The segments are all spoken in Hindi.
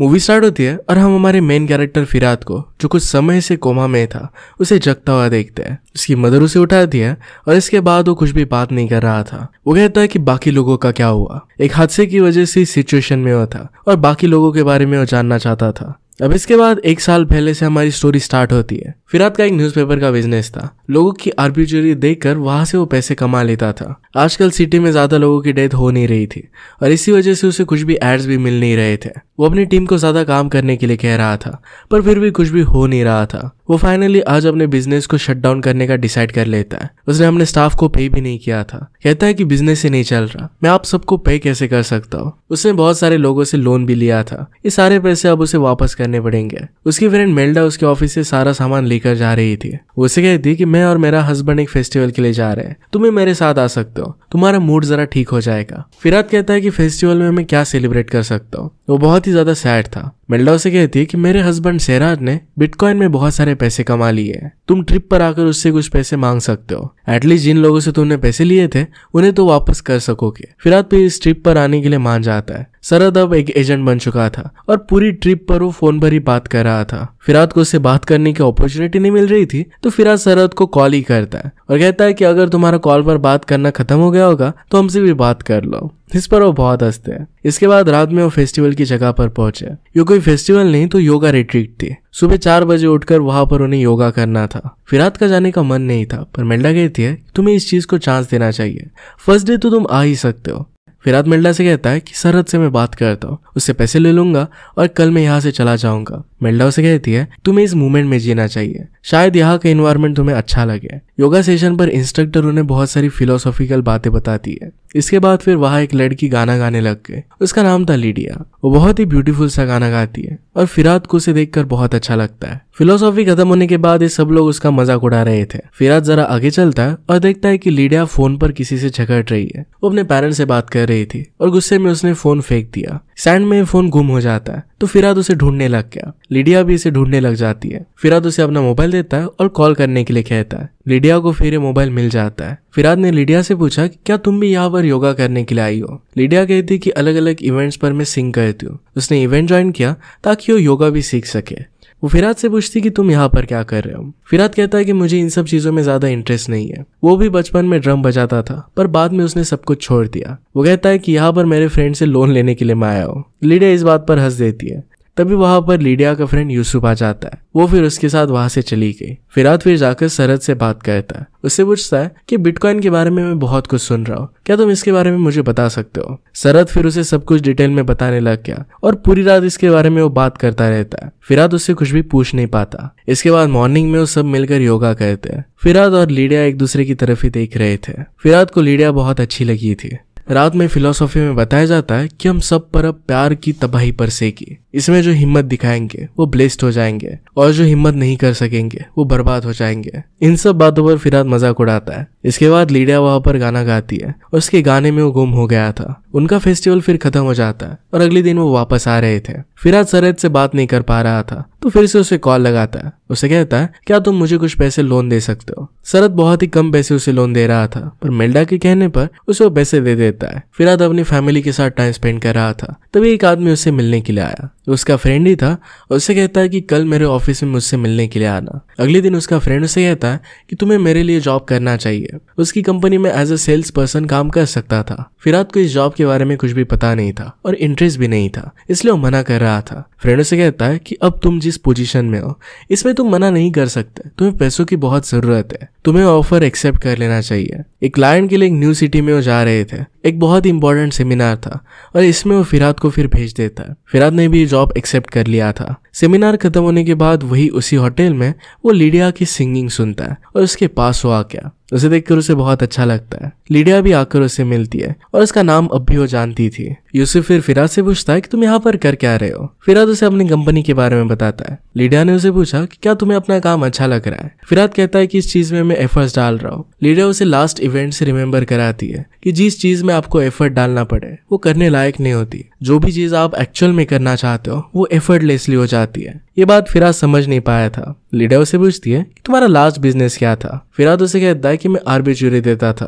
मूवी स्टार्ट होती है और हम हमारे मेन कैरेक्टर फिरात को जो कुछ समय से कोमा में था उसे जगता हुआ देखते हैं उसकी मदर उसे उठाती है और इसके बाद वो कुछ भी बात नहीं कर रहा था वो कहता है कि बाकी लोगों का क्या हुआ एक हादसे की वजह से सिचुएशन में वो था और बाकी लोगों के बारे में वो जानना चाहता था अब इसके बाद एक साल पहले से हमारी स्टोरी स्टार्ट होती है फिरात का एक न्यूज़पेपर का बिजनेस था लोगों की देख देखकर वहां से वो पैसे कमा लेता था आजकल सिटी में ज्यादा लोगों की डेथ हो नहीं रही थी और इसी वजह से उसे कुछ भी एड्स भी मिल नहीं रहे थे वो अपनी टीम को ज्यादा काम करने के लिए कह रहा था पर फिर भी कुछ भी हो नहीं रहा था वो फाइनली आज अपने बिजनेस को शट डाउन करने का डिसाइड कर लेता है उसने अपने स्टाफ को पे भी नहीं किया था कहता है कि बिजनेस ही नहीं चल रहा मैं आप सबको पे कैसे कर सकता हूँ उसने बहुत सारे लोगों से लोन भी लिया था ये सारे पैसे अब उसे वापस करने पड़ेंगे उसकी फ्रेंड मेल्डा उसके ऑफिस से सारा सामान ले लेकर जा रही थी वो उसे कहती कि मैं और मेरा हस्बैंड एक फेस्टिवल के लिए जा रहे हैं तुम्हें मेरे साथ आ सकते हो तुम्हारा मूड जरा ठीक हो जाएगा फिरात कहता है कि फेस्टिवल में मैं क्या सेलिब्रेट कर सकता हूँ वो बहुत ही ज्यादा सैड था मिल्डा से कहती है कि मेरे हस्बैंड सेराज ने बिटकॉइन में बहुत सारे पैसे कमा लिए हैं तुम ट्रिप पर आकर उससे कुछ पैसे मांग सकते हो एटलीस्ट जिन लोगों से तुमने पैसे लिए थे उन्हें तो वापस कर सकोगे फिर आप इस ट्रिप पर आने के लिए मान जाता है सरद अब एक एजेंट बन चुका था और पूरी ट्रिप पर वो फोन पर ही बात कर रहा था फिराद को उससे बात करने की अपॉर्चुनिटी नहीं मिल रही थी तो फिराद सरद को कॉल ही करता है और कहता है कि अगर तुम्हारा कॉल पर बात करना खत्म हो गया होगा तो हमसे भी बात कर लो इस पर वो बहुत हंसते हैं इसके बाद रात में वो फेस्टिवल की जगह पर पहुंचे यो कोई कोई फेस्टिवल नहीं तो योगा रिट्रीट थी सुबह चार बजे उठकर वहां पर उन्हें योगा करना था फिरात का जाने का मन नहीं था पर मेल्डा कहती है तुम्हें इस चीज को चांस देना चाहिए फर्स्ट डे तो तुम आ ही सकते हो फिरात मेल्डा से कहता है कि सरहद से मैं बात करता हूँ उससे पैसे ले लूंगा और कल मैं यहाँ से चला जाऊंगा मेल्डा उसे कहती है तुम्हें इस मूवमेंट में जीना चाहिए शायद यहाँ का इन्वायरमेंट तुम्हें अच्छा लगे योगा सेशन पर इंस्ट्रक्टर उन्हें बहुत सारी फिलोसॉफिकल बातें बताती है इसके बाद फिर वहाँ एक लड़की गाना गाने लग गई उसका नाम था लीडिया वो बहुत ही ब्यूटीफुल सा गाना गाती है और फिराद को उसे देखकर बहुत अच्छा लगता है फिलोसॉफी खत्म होने के बाद ये सब लोग उसका मजाक उड़ा रहे थे फिराद जरा आगे चलता है और देखता है कि लीडिया फोन पर किसी से झगड़ रही है वो अपने पेरेंट्स से बात कर रही थी और गुस्से में उसने फोन फेंक दिया सैंड में फोन गुम हो जाता है तो फिराद उसे ढूंढने लग गया लीडिया भी इसे ढूंढने लग जाती है फिराद उसे अपना मोबाइल देता है और कॉल करने के लिए कहता है लिडिया को फिर ये मोबाइल मिल जाता है फिराद ने लीडिया से पूछा कि क्या तुम भी यहाँ पर योगा करने के लिए आई हो लिडिया कहती कि अलग अलग इवेंट्स पर मैं सिंग करती हूँ उसने इवेंट ज्वाइन किया ताकि वो योगा भी सीख सके वो फिराद से पूछती कि तुम यहाँ पर क्या कर रहे हो फिराद कहता है कि मुझे इन सब चीज़ों में ज़्यादा इंटरेस्ट नहीं है वो भी बचपन में ड्रम बजाता था पर बाद में उसने सब कुछ छोड़ दिया वो कहता है कि यहाँ पर मेरे फ्रेंड से लोन लेने के लिए मैं आया हूँ लीडिया इस बात पर हंस देती है तभी वहां पर लीडिया का फ्रेंड यूसुफ आ जाता है वो फिर उसके साथ वहां से चली गई फिराद फिर जाकर सरहद से बात करता है उससे पूछता है कि बिटकॉइन के बारे में मैं बहुत कुछ सुन रहा हूँ क्या तुम इसके बारे में मुझे बता सकते हो सरहद फिर उसे सब कुछ डिटेल में बताने लग गया और पूरी रात इसके बारे में वो बात करता रहता है फिराद उससे कुछ भी पूछ नहीं पाता इसके बाद मॉर्निंग में वो सब मिलकर योगा करते हैं फिरात और लीडिया एक दूसरे की तरफ ही देख रहे थे फिराद को लीडिया बहुत अच्छी लगी थी रात में फिलोसॉफी में बताया जाता है कि हम सब पर अब प्यार की तबाही पर की इसमें जो हिम्मत दिखाएंगे वो ब्लेस्ड हो जाएंगे और जो हिम्मत नहीं कर सकेंगे वो बर्बाद हो जाएंगे इन सब बातों पर फिराद मजाक उड़ाता है इसके बाद लीडिया वहां पर गाना गाती है और उसके गाने में वो गुम हो गया था उनका फेस्टिवल फिर खत्म हो जाता है और अगले दिन वो वापस आ रहे थे फिराद सरहद से बात नहीं कर पा रहा था तो फिर से उसे कॉल लगाता है उसे कहता है क्या तुम मुझे कुछ पैसे लोन दे सकते हो शरद बहुत ही कम पैसे उसे लोन दे रहा था पर मिल्डा के कहने पर उसे वो पैसे दे देता है फिर अपनी फैमिली के साथ टाइम स्पेंड कर रहा था तभी एक आदमी उसे मिलने के लिए आया तो उसका फ्रेंड ही था उससे कहता है कि कल मेरे ऑफिस में मुझसे मिलने के लिए आना अगले दिन उसका फ्रेंड उसे कहता है कि तुम्हें मेरे लिए जॉब करना चाहिए उसकी कंपनी में एज अ सेल्स पर्सन काम कर सकता था फिराद को इस जॉब के बारे में कुछ भी पता नहीं था और इंटरेस्ट भी नहीं था इसलिए वो मना कर रहा था फ्रेंड उसे कहता है कि अब तुम जिस पोजिशन में हो इसमें तुम मना नहीं कर सकते तुम्हें पैसों की बहुत जरूरत है तुम्हें ऑफर एक्सेप्ट कर लेना चाहिए एक क्लाइंट के लिए एक न्यू सिटी में वो जा रहे थे एक बहुत इंपॉर्टेंट सेमिनार था और इसमें वो फिराद को फिर भेज देता है फिराद ने भी जॉब जॉब एक्सेप्ट कर लिया था सेमिनार खत्म होने के बाद वही उसी होटल में वो लीडिया की सिंगिंग सुनता है और उसके पास वो आ गया उसे देखकर उसे बहुत अच्छा लगता है लीडिया भी आकर उसे मिलती है और उसका नाम अब भी वो जानती थी यूसुफ फिर फिरा से पूछता है कि तुम यहाँ पर कर क्या रहे हो फिराद उसे अपनी कंपनी के बारे में बताता है लीडिया ने उसे पूछा कि क्या तुम्हें अपना काम अच्छा लग रहा है फिराद कहता है कि इस चीज में मैं एफर्ट्स डाल रहा हूँ लीडिया उसे लास्ट इवेंट से रिमेम्बर कराती है कि जिस चीज में आपको एफर्ट डालना पड़े वो करने लायक नहीं होती जो भी चीज आप एक्चुअल में करना चाहते हो वो एफर्टलेसली हो जाती है ये बात फिराज समझ नहीं पाया था लीडर उसे पूछती है कि तुम्हारा लास्ट बिजनेस क्या था फिराज उसे कहता है कि मैं चूरी देता था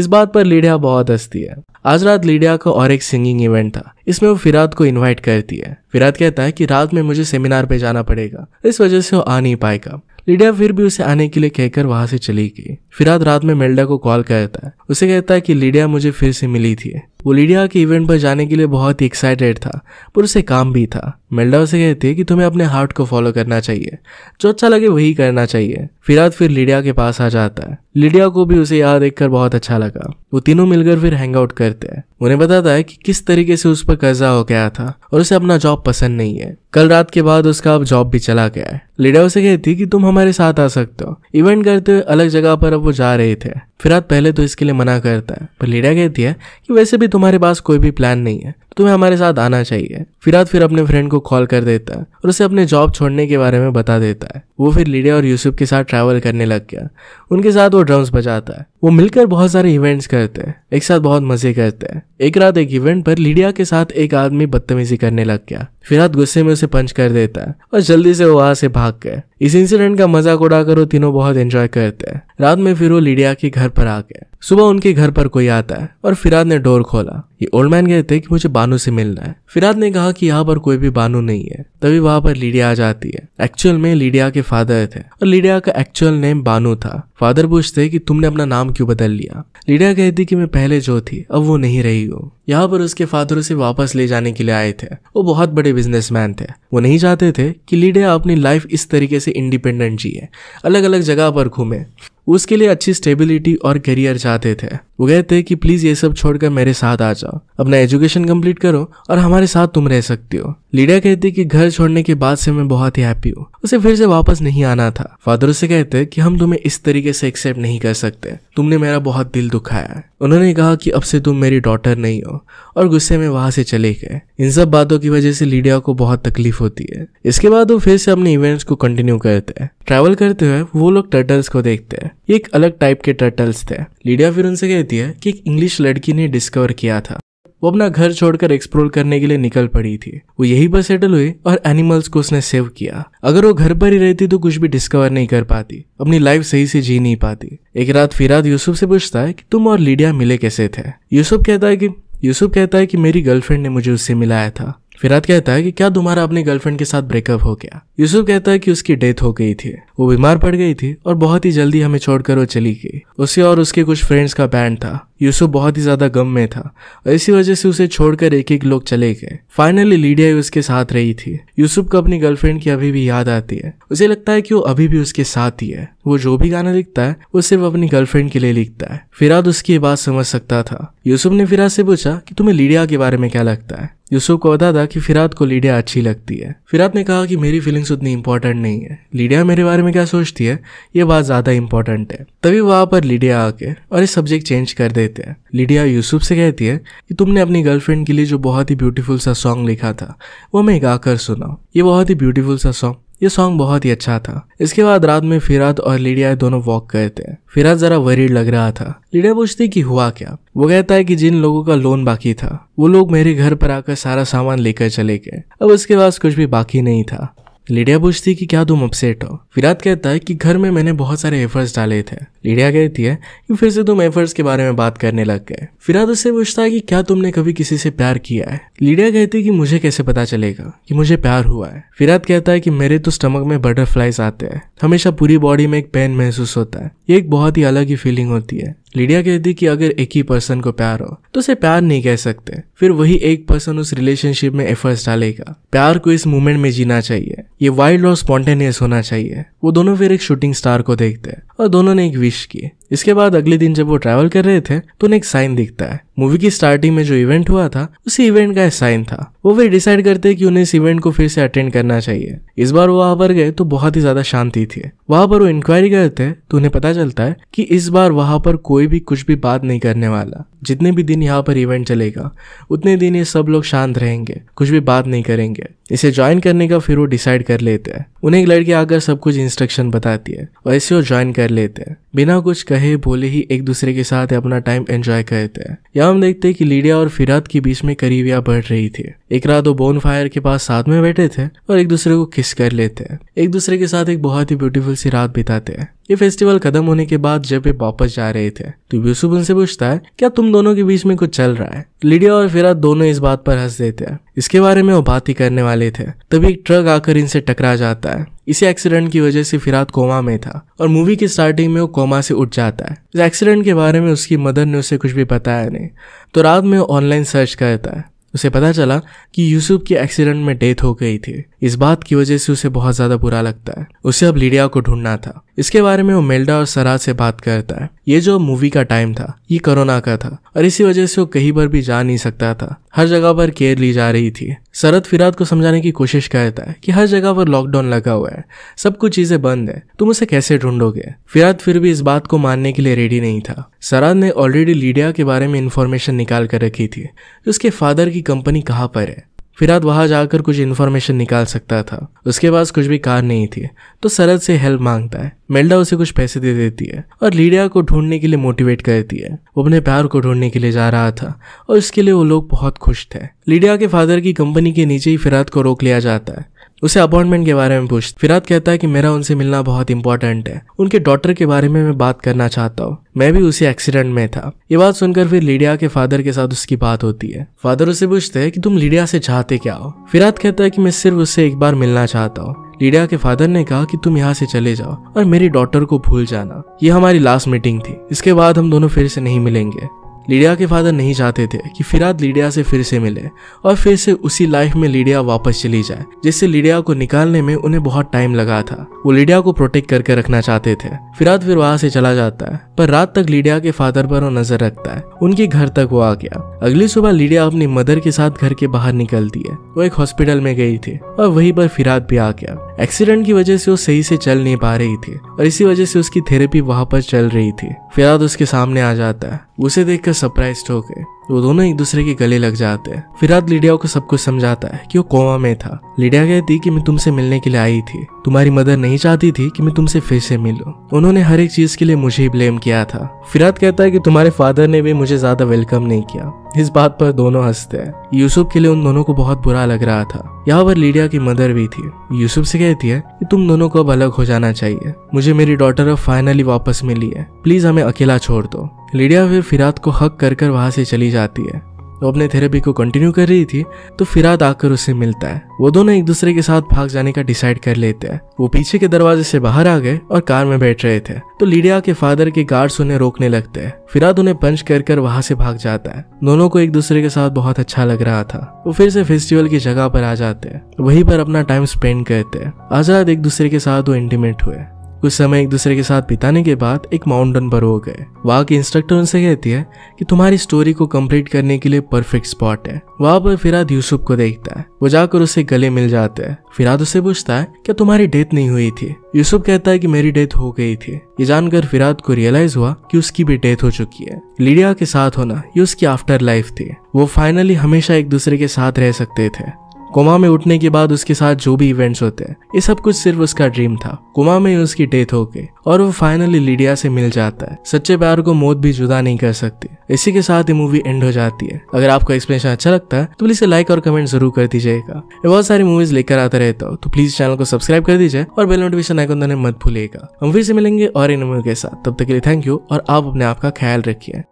इस बात पर लीडिया बहुत हंसती है आज रात लीडिया का और एक सिंगिंग इवेंट था इसमें वो फिराद को इनवाइट करती है फिराद कहता है कि रात में मुझे सेमिनार पे जाना पड़ेगा इस वजह से वो आ नहीं पाएगा लीडिया फिर भी उसे आने के लिए कहकर वहां से चली गई फिराद रात में मेल्डा को कॉल करता है उसे कहता है कि लीडिया मुझे फिर से मिली थी वो लीडिया के इवेंट पर जाने के लिए बहुत ही एक्साइटेड था पर उसे काम भी था मेल्डा उसे कहती है कि तुम्हें अपने हार्ट को फॉलो करना चाहिए जो अच्छा लगे वही करना चाहिए फिराद फिर लीडिया के पास आ जाता है लीडिया को भी उसे याद देख बहुत अच्छा लगा वो तीनों मिलकर फिर हैंग आउट करते हैं उन्हें बताता है कि किस तरीके से उस पर कर्जा हो गया था और उसे अपना जॉब पसंद नहीं है कल रात के बाद उसका अब जॉब भी चला गया है लीडिया उसे कहती कि तुम हमारे साथ आ सकते हो इवेंट करते हुए अलग जगह पर अब वो जा रहे थे फिरात पहले तो इसके लिए मना करता है पर लीडा कहती है कि वैसे भी तुम्हारे पास कोई भी प्लान नहीं है तो तुम्हें हमारे साथ आना चाहिए फिरात फिर अपने फ्रेंड को कॉल कर देता है और उसे अपने जॉब छोड़ने के बारे में बता देता है वो फिर लीडिया और यूसुफ के साथ ट्रैवल करने लग गया उनके साथ वो ड्रम्स बजाता है वो मिलकर बहुत सारे इवेंट्स करते हैं एक साथ बहुत मजे करते हैं एक रात एक इवेंट पर लीडिया के साथ एक आदमी बदतमीजी करने लग गया फिरात गुस्से में उसे पंच कर देता है और जल्दी से वो वहां से भाग गए इस इंसिडेंट का मजाक उड़ाकर वो तीनों बहुत एंजॉय करते हैं रात में फिर वो लीडिया के घर पर आ गए सुबह उनके घर पर कोई आता है और फिराद ने डोर खोला ये ओल्ड मैन कहते कि मुझे बानू से मिलना है फिराद ने कहा कि यहाँ पर कोई भी बानू नहीं है तभी वहाँ पर लीडिया आ जाती है एक्चुअल में लीडिया के फादर थे और लीडिया का एक्चुअल नेम बानू था फादर पूछते कि तुमने अपना नाम क्यों बदल लिया लीडिया कहती कि मैं पहले जो थी अब वो नहीं रही हूँ यहाँ पर उसके फादर उसे वापस ले जाने के लिए आए थे वो बहुत बड़े बिजनेसमैन थे वो नहीं चाहते थे कि लीडिया अपनी लाइफ इस तरीके से इंडिपेंडेंट जिए अलग अलग जगह पर घूमे उसके लिए अच्छी स्टेबिलिटी और करियर चाहते थे वो कहते कि प्लीज ये सब छोड़कर मेरे साथ आ जाओ अपना एजुकेशन कंप्लीट करो और हमारे साथ तुम रह सकती हो लीडिया कहती कि घर छोड़ने के बाद से मैं बहुत ही हैप्पी हूँ उसे फिर से वापस नहीं आना था फादर उसे कहते कि हम तुम्हें इस तरीके से एक्सेप्ट नहीं कर सकते तुमने मेरा बहुत दिल दुखाया है उन्होंने कहा कि अब से तुम मेरी डॉटर नहीं हो और गुस्से में वहां से चले गए इन सब बातों की वजह से लीडिया को बहुत तकलीफ होती है इसके बाद वो फिर से अपने इवेंट्स को कंटिन्यू करते हैं ट्रैवल करते हुए वो लोग टर्टल्स को देखते हैं ये एक अलग टाइप के टर्टल्स थे लीडिया फिर उनसे कहती है कि एक इंग्लिश लड़की ने डिस्कवर किया था वो अपना घर छोड़कर एक्सप्लोर करने के लिए निकल पड़ी थी वो यही पर सेटल हुई और एनिमल्स को उसने सेव किया अगर वो घर पर ही रहती तो कुछ भी डिस्कवर नहीं कर पाती अपनी लाइफ सही से जी नहीं पाती एक रात फिराद यूसुफ से पूछता है कि तुम और लीडिया मिले कैसे थे यूसुफ कहता है कि यूसुफ कहता है कि मेरी गर्लफ्रेंड ने मुझे उससे मिलाया था फिराद कहता है कि क्या तुम्हारा अपनी गर्लफ्रेंड के साथ ब्रेकअप हो गया यूसुफ कहता है कि उसकी डेथ हो गई थी वो बीमार पड़ गई थी और बहुत ही जल्दी हमें छोड़कर वो चली गई उसे और उसके कुछ फ्रेंड्स का बैंड था यूसुफ बहुत ही ज़्यादा गम में था और इसी वजह से उसे छोड़कर एक एक लोग चले गए फाइनली लीडिया ही उसके साथ रही थी यूसुफ को अपनी गर्लफ्रेंड की अभी भी याद आती है उसे लगता है कि वो अभी भी उसके साथ ही है वो जो भी गाना लिखता है वो सिर्फ अपनी गर्लफ्रेंड के लिए लिखता है फिराद उसकी बात समझ सकता था यूसुफ ने फिराद से पूछा कि तुम्हें लीडिया के बारे में क्या लगता है यूसुफ को बता था कि फिराद को लीडिया अच्छी लगती है फिराद ने कहा कि मेरी फीलिंग्स उतनी इंपॉर्टेंट नहीं है लीडिया मेरे बारे में क्या सोचती है ये बात ज़्यादा इंपॉर्टेंट है तभी वहाँ पर लीडिया आके और ये सब्जेक्ट चेंज कर देती लेते हैं लिडिया यूसुफ से कहती है कि तुमने अपनी गर्लफ्रेंड के लिए जो बहुत ही ब्यूटीफुल सा सॉन्ग लिखा था वो मैं गाकर सुना ये बहुत ही ब्यूटीफुल सा सॉन्ग ये सॉन्ग बहुत ही अच्छा था इसके बाद रात में फिराद और लिडिया दोनों वॉक करते हैं फिराद जरा वरीड लग रहा था लिडिया पूछती कि हुआ क्या वो कहता है कि जिन लोगों का लोन बाकी था वो लोग मेरे घर पर आकर सारा सामान लेकर चले गए अब उसके पास कुछ भी बाकी नहीं था लीडिया पूछती कि क्या तुम अपसेट हो विराट कहता है कि घर में मैंने बहुत सारे एफर्ट्स डाले थे लीडिया कहती है कि फिर से तुम एफर्ट्स के बारे में बात करने लग गए फिराद उससे पूछता है कि क्या तुमने कभी किसी से प्यार किया है लीडिया कहती है कि मुझे कैसे पता चलेगा कि मुझे प्यार हुआ है विराट कहता है कि मेरे तो स्टमक में बटरफ्लाइज आते हैं हमेशा पूरी बॉडी में एक पेन महसूस होता है ये एक बहुत ही अलग ही फीलिंग होती है लीडिया कहती कि अगर एक ही पर्सन को प्यार हो तो उसे प्यार नहीं कह सकते फिर वही एक पर्सन उस रिलेशनशिप में एफर्ट्स डालेगा प्यार को इस मोमेंट में जीना चाहिए ये वाइल्ड और स्पॉन्टेनियस होना चाहिए वो दोनों फिर एक शूटिंग स्टार को देखते हैं और दोनों ने एक विश की इसके बाद अगले दिन जब वो ट्रैवल कर रहे थे तो उन्हें एक साइन दिखता है मूवी की स्टार्टिंग में जो इवेंट हुआ था उसी इवेंट का साइन था वो वे डिसाइड करते कि उन्हें इस इवेंट को फिर से अटेंड करना चाहिए इस बार वो वहां पर गए तो बहुत ही ज्यादा शांति थी वहां पर वो इंक्वायरी करते हैं तो उन्हें पता चलता है कि इस बार वहां पर कोई भी कुछ भी बात नहीं करने वाला जितने भी दिन यहाँ पर इवेंट चलेगा उतने दिन ये सब लोग शांत रहेंगे कुछ भी बात नहीं करेंगे इसे ज्वाइन करने का फिर वो डिसाइड कर लेते हैं उन्हें एक लड़की आकर सब कुछ इंस्ट्रक्शन बताती है और वो ज्वाइन कर लेते हैं बिना कुछ कहे बोले ही एक दूसरे के साथ अपना टाइम एंजॉय करते हैं यहाँ हम देखते हैं कि लीडिया और फिराद के बीच में करीबिया बढ़ रही थी एक रात वो बोन फायर के पास साथ में बैठे थे और एक दूसरे को किस कर लेते हैं एक दूसरे के साथ एक बहुत ही ब्यूटीफुल सी रात बिताते हैं ये फेस्टिवल खत्म होने के बाद जब ये वापस जा रहे थे तो यूसुफ उनसे पूछता है क्या तुम दोनों के बीच में कुछ चल रहा है लिडिया और फिरा दोनों इस बात पर हंस देते हैं इसके बारे में वो बात ही करने वाले थे तभी एक ट्रक आकर इनसे टकरा जाता है इसी एक्सीडेंट की वजह से फिराद कोमा में था और मूवी की स्टार्टिंग में वो कोमा से उठ जाता है इस एक्सीडेंट के बारे में उसकी मदर ने उसे कुछ भी बताया नहीं तो रात में वो ऑनलाइन सर्च करता है उसे पता चला कि यूसुफ की एक्सीडेंट में डेथ हो गई थी इस बात की वजह से उसे बहुत ज़्यादा बुरा लगता है उसे अब लीडिया को ढूंढना था इसके बारे में वो मेल्डा और सराज से बात करता है ये जो मूवी का टाइम था ये कोरोना का था और इसी वजह से वो कहीं पर भी जा नहीं सकता था हर जगह पर केयर ली जा रही थी सरद फिराद को समझाने की कोशिश करता है कि हर जगह पर लॉकडाउन लगा हुआ है सब कुछ चीज़ें बंद है तुम उसे कैसे ढूंढोगे फिराद फिर भी इस बात को मानने के लिए रेडी नहीं था सरद ने ऑलरेडी लीडिया के बारे में इन्फॉर्मेशन निकाल कर रखी थी उसके फादर की कंपनी कहाँ पर है फिराद वहाँ जाकर कुछ इन्फॉर्मेशन निकाल सकता था उसके पास कुछ भी कार नहीं थी तो सरद से हेल्प मांगता है मेल्डा उसे कुछ पैसे दे देती है और लीडिया को ढूंढने के लिए मोटिवेट करती है वो अपने प्यार को ढूंढने के लिए जा रहा था और इसके लिए वो लोग बहुत खुश थे लीडिया के फादर की कंपनी के नीचे ही फिराद को रोक लिया जाता है उसे अपॉइंटमेंट के बारे में पूछ फिराद कहता है कि मेरा उनसे मिलना बहुत इंपॉर्टेंट है उनके डॉटर के बारे में मैं बात करना चाहता हूँ मैं भी उसी एक्सीडेंट में था ये बात सुनकर फिर लीडिया के फादर के साथ उसकी बात होती है फादर उसे पूछते हैं कि तुम लीडिया से चाहते क्या हो फिराद कहता है कि मैं सिर्फ उससे एक बार मिलना चाहता हूँ लीडिया के फादर ने कहा कि तुम यहाँ से चले जाओ और मेरी डॉटर को भूल जाना ये हमारी लास्ट मीटिंग थी इसके बाद हम दोनों फिर से नहीं मिलेंगे लीडिया के फादर नहीं चाहते थे कि फिराद लीडिया से फिर से मिले और फिर से उसी लाइफ में लीडिया वापस चली जाए जिससे लीडिया को निकालने में उन्हें बहुत टाइम लगा था वो लीडिया को प्रोटेक्ट करके रखना चाहते थे फिराद फिर वहां से चला जाता है पर रात तक लीडिया के फादर पर वो नजर रखता है उनके घर तक वो आ गया अगली सुबह लीडिया अपनी मदर के साथ घर के बाहर निकलती है वो एक हॉस्पिटल में गई थी और वही पर फिराद भी आ गया एक्सीडेंट की वजह से वो सही से चल नहीं पा रही थी और इसी वजह से उसकी थेरेपी वहां पर चल रही थी फिराद उसके सामने आ जाता है उसे देखकर सरप्राइज हो गए वो दोनों एक दूसरे के गले लग जाते हैं फिराद लिडिया को सब कुछ समझाता है कि वो कोमा में था लिडिया कहती कि मैं तुमसे मिलने के लिए आई थी तुम्हारी मदर नहीं चाहती थी कि मैं तुमसे फिर से मिलूं उन्होंने हर एक चीज के लिए मुझे ही ब्लेम किया था फिराद कहता है कि तुम्हारे फादर ने भी मुझे ज्यादा वेलकम नहीं किया इस बात पर दोनों हंसते हैं यूसुफ के लिए उन दोनों को बहुत बुरा लग रहा था यहाँ पर लीडिया की मदर भी थी यूसुफ से कहती है कि तुम दोनों को अब अलग हो जाना चाहिए मुझे मेरी डॉटर अब फाइनली वापस मिली है प्लीज हमें अकेला छोड़ दो लीडिया फिर फिराद को हक कर कर वहाँ से चली जाती है वो अपने थेरेपी को कंटिन्यू कर रही थी तो फिराद आकर उससे मिलता है वो दोनों एक दूसरे के साथ भाग जाने का डिसाइड कर लेते हैं वो पीछे के दरवाजे से बाहर आ गए और कार में बैठ रहे थे तो लीडिया के फादर के गार्ड्स उन्हें रोकने लगते हैं फिराद उन्हें पंच कर कर वहां से भाग जाता है दोनों को एक दूसरे के साथ बहुत अच्छा लग रहा था वो फिर से फेस्टिवल की जगह पर आ जाते हैं वहीं पर अपना टाइम स्पेंड करते हैं आजाद एक दूसरे के साथ वो इंटीमेट हुए कुछ समय एक दूसरे के साथ बिताने के बाद एक माउंटेन पर हो गए वहाँ की इंस्ट्रक्टर उनसे कहती है कि तुम्हारी स्टोरी को कंप्लीट करने के लिए परफेक्ट स्पॉट है वहाँ पर फिराद यूसुफ को देखता है वो जाकर उसे गले मिल जाते हैं फिराद उसे पूछता है क्या तुम्हारी डेथ नहीं हुई थी यूसुफ कहता है कि मेरी डेथ हो गई थी ये जानकर फिराद को रियलाइज हुआ कि उसकी भी डेथ हो चुकी है लीडिया के साथ होना ये उसकी आफ्टर लाइफ थी वो फाइनली हमेशा एक दूसरे के साथ रह सकते थे कोमा में उठने के बाद उसके साथ जो भी इवेंट्स होते हैं ये सब कुछ सिर्फ उसका ड्रीम था कोमा में उसकी डेथ हो गई और वो फाइनली लीडिया से मिल जाता है सच्चे प्यार को मौत भी जुदा नहीं कर सकती इसी के साथ ये मूवी एंड हो जाती है अगर आपको एक्सप्लेनेशन अच्छा लगता है तो प्लीज लाइक और कमेंट जरूर कर दीजिएगा बहुत सारी मूवीज लेकर आते रहता हूँ तो प्लीज चैनल को सब्सक्राइब कर दीजिए और बेल नोटिफिकेशन आइकन देने मत भूलिएगा हम फिर से मिलेंगे और इन मूवी के साथ तब तक के लिए थैंक यू और आप अपने आप का ख्याल रखिए